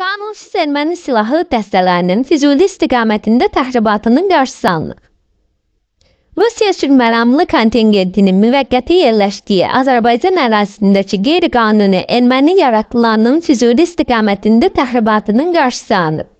Qanunsuz erməni silahı dəstələrinin Füzuli istiqamətində təxribatının qarşısı alınır. Rusiya sülhməramlı kontingentinin müvəqqəti yerləşdiyi Azərbaycan ərazisindəki qeyri-qanuni erməni yaraqlılarının Füzuli istiqamətində təxribatının qarşısı alınıb.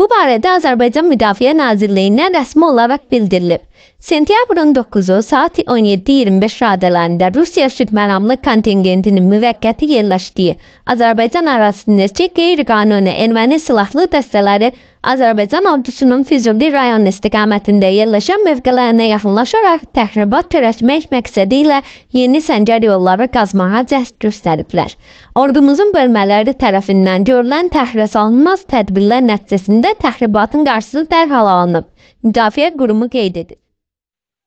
Bu barədə Azərbaycan Müdafiə Nazirliyinə rəsmi olaraq bildirilib. Sentyabrın 9-u saat 17:25 radələrində Rusiya şübhəmənamlı kontingentinin müvəqqəti yerləşdiyi Azərbaycan ərazisindəki qeyri-qanuni erməni silahlı dəstələri Azərbaycan ordusunun Füzuli rayon istiqamətində yerləşən mövqələrinə yaxınlaşaraq təxribat törətmək məqsədi ilə yeni səncər yolları qazmağa cəhd göstəriblər. Ordumuzun bölmələri tərəfindən görülən təxirə salınmaz tədbirlər nəticəsində təxribatın qarşısı dərhal alınıb. Müdafiə qurumu qeyd edir.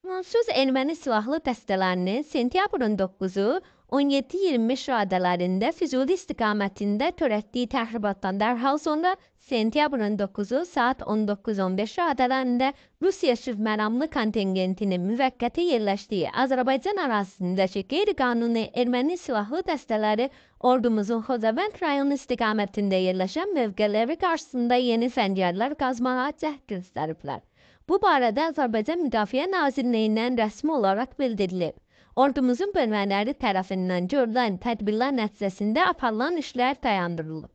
Fransız erməni silahlı dəstələrinin sentyabrın 9-u 17-25 radələrində Füzuli istiqamətində törətdiyi təxribatdan dərhal sonra sentyabrın 9-u saat 19:15 radələrində Rusiya sülhməramlı kontingentinin müvəqqəti yerləşdiyi Azərbaycan ərazisindəki qeyri-qanuni erməni silahlı dəstələri ordumuzun Xocavənd rayonu istiqamətində yerləşən mövqələri qarşısında yeni səngərlər qazmağa cəhd göstəriblər. Bu barədə Azərbaycan Müdafiə Nazirliyindən rəsmi olaraq bildirilib. Ordumuzun bölmələri tərəfindən görülən tədbirlər nəticəsində aparılan işlər dayandırılıb.